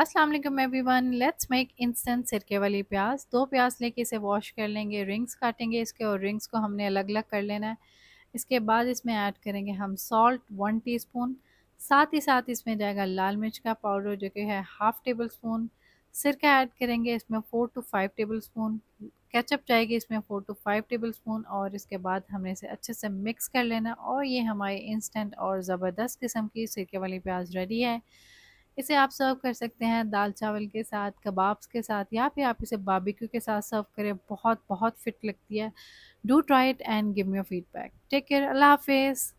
अस्सलाम वालेकुम one let's make instant सिरके वाली प्याज दो प्याज लेके इसे वॉश कर लेंगे रिंग्स काटेंगे इसके और रिंग्स को हमने अलग अलग कर लेना है इसके बाद इसमें ऐड करेंगे हम सॉल्ट वन टीस्पून साथ ही साथ इसमें जाएगा लाल मिर्च का पाउडर जो कि है हाफ़ टेबल स्पून सिरका ऐड करेंगे इसमें four to five tablespoon ketchup जाएगी इसमें four to five tablespoon और इसके बाद हमने इसे अच्छे से मिक्स कर लेना और ये हमारे इंस्टेंट और ज़बरदस्त किस्म की सिरके वाली प्याज रेडी है इसे आप सर्व कर सकते हैं दाल चावल के साथ कबाब्स के साथ या फिर आप इसे बाबिक्यू के साथ सर्व करें बहुत बहुत फिट लगती है do try it and give me your feedback take care अल्लाह हाफिज़